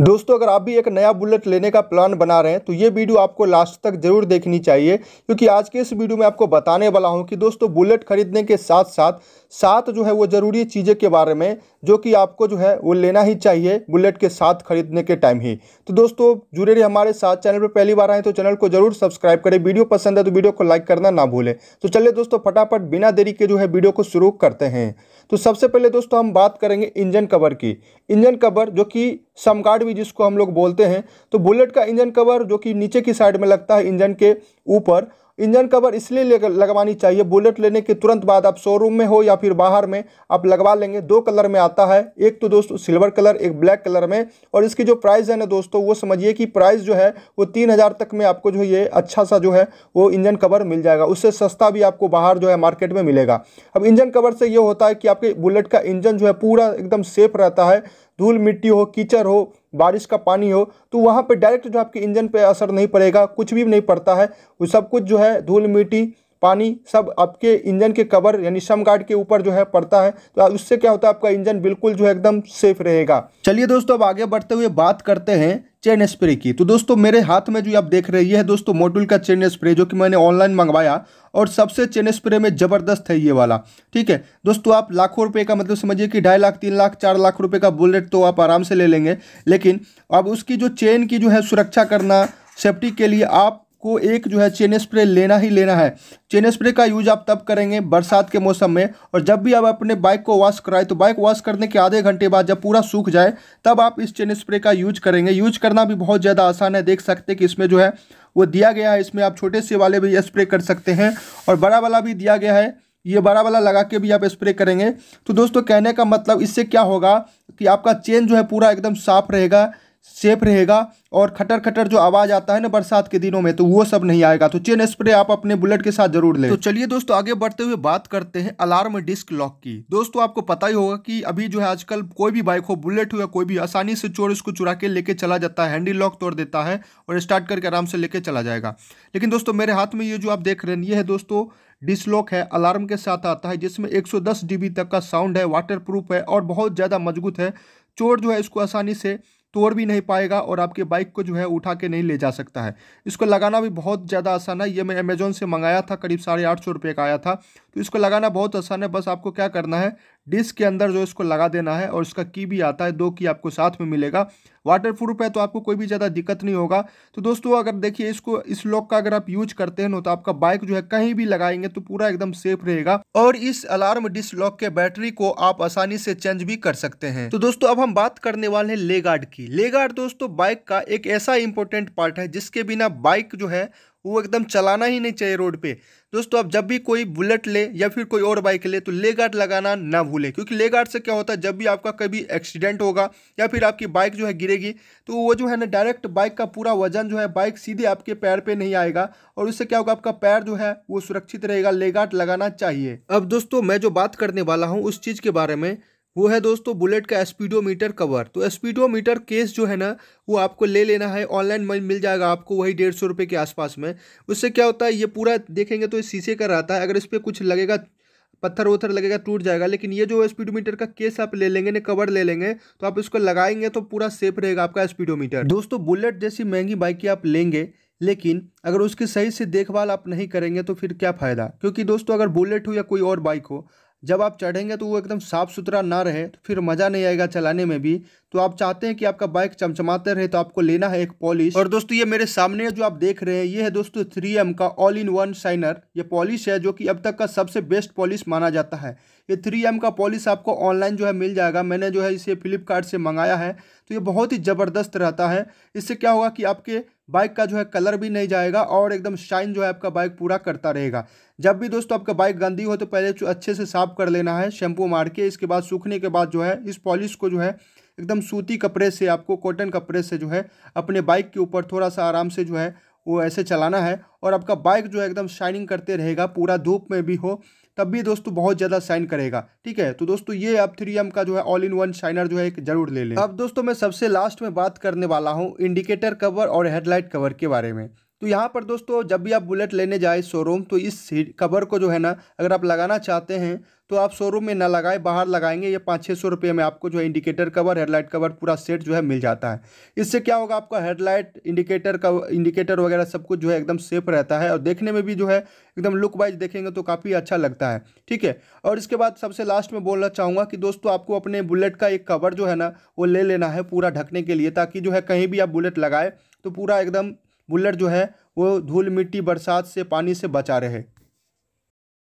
दोस्तों अगर आप भी एक नया बुलेट लेने का प्लान बना रहे हैं तो ये वीडियो आपको लास्ट तक जरूर देखनी चाहिए क्योंकि आज के इस वीडियो में आपको बताने वाला हूँ कि दोस्तों बुलेट खरीदने के साथ साथ साथ जो है वो ज़रूरी चीज़ें के बारे में जो कि आपको जो है वो लेना ही चाहिए बुलेट के साथ खरीदने के टाइम ही तो दोस्तों जुड़े रहिए हमारे साथ चैनल पर पहली बार आए तो चैनल को जरूर सब्सक्राइब करें वीडियो पसंद है तो वीडियो को लाइक करना ना भूलें तो चलिए दोस्तों फटाफट बिना देरी के जो है वीडियो को शुरू करते हैं तो सबसे पहले दोस्तों हम बात करेंगे इंजन कवर की इंजन कवर जो कि समकार्ड भी जिसको हम लोग बोलते हैं तो बुलेट का इंजन कवर जो कि नीचे की साइड में लगता है इंजन के ऊपर इंजन कवर इसलिए लगवानी चाहिए बुलेट लेने के तुरंत बाद आप शोरूम में हो या फिर बाहर में आप लगवा लेंगे दो कलर में आता है एक तो दोस्तों सिल्वर कलर एक ब्लैक कलर में और इसकी जो प्राइस है ना दोस्तों वो समझिए कि प्राइस जो है वो तीन हज़ार तक में आपको जो ये अच्छा सा जो है वो इंजन कवर मिल जाएगा उससे सस्ता भी आपको बाहर जो है मार्केट में मिलेगा अब इंजन कवर से ये होता है कि आपके बुलेट का इंजन जो है पूरा एकदम सेफ रहता है धूल मिट्टी हो कीचड़ हो बारिश का पानी हो तो वहाँ पर डायरेक्ट जो आपके इंजन पर असर नहीं पड़ेगा कुछ भी नहीं पड़ता है वो सब कुछ जो है धूल मिट्टी पानी सब आपके इंजन के कवर यानी सम गार्ड के ऊपर जो है पड़ता है तो उससे क्या होता है आपका इंजन बिल्कुल जो है एकदम सेफ रहेगा चलिए दोस्तों अब आगे बढ़ते हुए बात करते हैं चेन स्प्रे की तो दोस्तों मेरे हाथ में जो आप देख रहे हैं दोस्तों मोटुल का चेन स्प्रे जो कि मैंने ऑनलाइन मंगवाया और सबसे चेन स्प्रे में ज़बरदस्त है ये वाला ठीक है दोस्तों आप लाखों रुपए का मतलब समझिए कि ढाई लाख तीन लाख चार लाख रुपए का बुलेट तो आप आराम से ले लेंगे लेकिन अब उसकी जो चेन की जो है सुरक्षा करना सेफ्टी के लिए आप को एक जो है चेन स्प्रे लेना ही लेना है चेन स्प्रे का यूज आप तब करेंगे बरसात के मौसम में और जब भी आप अपने बाइक को वॉश कराए तो बाइक वॉश करने के आधे घंटे बाद जब पूरा सूख जाए तब आप इस चेन स्प्रे का यूज करेंगे यूज करना भी बहुत ज़्यादा आसान है देख सकते हैं कि इसमें जो है वो दिया गया है इसमें आप छोटे से वाले भी स्प्रे कर सकते हैं और बड़ा वाला भी दिया गया है ये बड़ा वाला लगा के भी आप स्प्रे करेंगे तो दोस्तों कहने का मतलब इससे क्या होगा कि आपका चेन जो है पूरा एकदम साफ रहेगा सेफ रहेगा और खटर खटर जो आवाज़ आता है ना बरसात के दिनों में तो वो सब नहीं आएगा तो चेन स्प्रे आप अपने बुलेट के साथ जरूर लें तो चलिए दोस्तों आगे बढ़ते हुए बात करते हैं अलार्म डिस्क लॉक की दोस्तों आपको पता ही होगा कि अभी जो है आजकल कोई भी बाइक हो बुलेट हो या कोई भी आसानी से चोर इसको चुरा के लेके चला जाता है हैंडी लॉक तोड़ देता है और स्टार्ट करके आराम से लेके चला जाएगा लेकिन दोस्तों मेरे हाथ में ये जो आप देख रहे हैं ये है दोस्तों डिसलॉक है अलार्म के साथ आता है जिसमें एक सौ तक का साउंड है वाटर प्रूफ है और बहुत ज़्यादा मजबूत है चोर जो है इसको आसानी से तोड़ भी नहीं पाएगा और आपके बाइक को जो है उठा के नहीं ले जा सकता है इसको लगाना भी बहुत ज़्यादा आसान है ये मैं अमेजोन से मंगाया था करीब साढ़े आठ सौ रुपये का आया था तो इसको लगाना बहुत आसान है बस आपको क्या करना है डिस्क के अंदर जो इसको लगा देना है और इसका की भी आता है दो की आपको साथ में मिलेगा वाटर प्रूफ है तो आपको कोई भी ज़्यादा दिक्कत नहीं होगा तो दोस्तों अगर देखिए इसको इस लॉक का अगर आप यूज करते हैं ना तो आपका बाइक जो है कहीं भी लगाएंगे तो पूरा एकदम सेफ रहेगा और इस अलार्म डिस्क लॉक के बैटरी को आप आसानी से चेंज भी कर सकते हैं तो दोस्तों अब हम बात करने वाले हैं लेगार्ड की लेगार्ड दोस्तों बाइक का एक ऐसा इंपॉर्टेंट पार्ट है जिसके बिना बाइक जो है वो एकदम चलाना ही नहीं चाहिए रोड पे दोस्तों आप जब भी कोई बुलेट ले या फिर कोई और बाइक ले तो ले गार्ड लगाना ना भूले क्योंकि ले गार्ड से क्या होता है जब भी आपका कभी एक्सीडेंट होगा या फिर आपकी बाइक जो है गिरेगी तो वो जो है ना डायरेक्ट बाइक का पूरा वजन जो है बाइक सीधे आपके पैर पे नहीं आएगा और उससे क्या होगा आपका पैर जो है वो सुरक्षित रहेगा ले गार्ड लगाना चाहिए अब दोस्तों मैं जो बात करने वाला हूँ उस चीज़ के बारे में वो है दोस्तों बुलेट का स्पीडोमीटर कवर तो स्पीडोमीटर केस जो है ना वो आपको ले लेना है ऑनलाइन मिल जाएगा आपको वही डेढ़ सौ रुपये के आसपास में उससे क्या होता है ये पूरा देखेंगे तो ये शीशे का रहता है अगर इस पर कुछ लगेगा पत्थर वत्थर लगेगा टूट जाएगा लेकिन ये जो स्पीडोमीटर का केस आप ले लेंगे ना कवर ले लेंगे तो आप इसको लगाएंगे तो पूरा सेफ रहेगा आपका स्पीडोमीटर दोस्तों बुलेट जैसी महंगी बाइक की आप लेंगे लेकिन अगर उसकी सही से देखभाल आप नहीं करेंगे तो फिर क्या फ़ायदा क्योंकि दोस्तों अगर बुलेट हो या कोई और बाइक हो जब आप चढ़ेंगे तो वो एकदम साफ़ सुथरा ना रहे तो फिर मज़ा नहीं आएगा चलाने में भी तो आप चाहते हैं कि आपका बाइक चमचमाते रहे तो आपको लेना है एक पॉलिश और दोस्तों ये मेरे सामने जो आप देख रहे हैं ये है दोस्तों थ्री एम का ऑल इन वन शाइनर ये पॉलिश है जो कि अब तक का सबसे बेस्ट पॉलिश माना जाता है ये थ्री एम का पॉलिश आपको ऑनलाइन जो है मिल जाएगा मैंने जो है इसे फ्लिपकार्ट से मंगाया है तो ये बहुत ही ज़बरदस्त रहता है इससे क्या होगा कि आपके बाइक का जो है कलर भी नहीं जाएगा और एकदम शाइन जो है आपका बाइक पूरा करता रहेगा जब भी दोस्तों आपका बाइक गंदी हो तो पहले अच्छे से साफ कर लेना है शैम्पू मार के इसके बाद सूखने के बाद जो है इस पॉलिश को जो है एकदम सूती कपड़े से आपको कॉटन कपड़े से जो है अपने बाइक के ऊपर थोड़ा सा आराम से जो है वो ऐसे चलाना है और आपका बाइक जो है एकदम शाइनिंग करते रहेगा पूरा धूप में भी हो तब भी दोस्तों बहुत ज़्यादा साइन करेगा ठीक है तो दोस्तों ये अब थ्री का जो है ऑल इन वन शाइनर जो है एक जरूर ले लें अब दोस्तों मैं सबसे लास्ट में बात करने वाला हूँ इंडिकेटर कवर और हेडलाइट कवर के बारे में तो यहाँ पर दोस्तों जब भी आप बुलेट लेने जाए शोरूम तो इस कवर को जो है ना अगर आप लगाना चाहते हैं तो आप शोरूम में ना लगाए बाहर लगाएंगे ये पाँच छः सौ रुपये में आपको जो है इंडिकेटर कवर हेडलाइट कवर पूरा सेट जो है मिल जाता है इससे क्या होगा आपका हेडलाइट इंडिकेटर का इंडिकेटर वगैरह सब कुछ जो है एकदम सेफ रहता है और देखने में भी जो है एकदम लुक वाइज देखेंगे तो काफ़ी अच्छा लगता है ठीक है और इसके बाद सबसे लास्ट में बोलना चाहूँगा कि दोस्तों आपको अपने बुलेट का एक कवर जो है ना वो ले लेना है पूरा ढकने के लिए ताकि जो है कहीं भी आप बुलेट लगाए तो पूरा एकदम बुलेट जो है वो धूल मिट्टी बरसात से पानी से बचा रहे